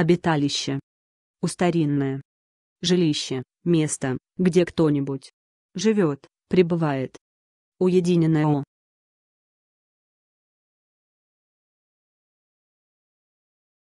Обиталище. Устаринное. Жилище, место, где кто-нибудь живет, пребывает. Уединенное О.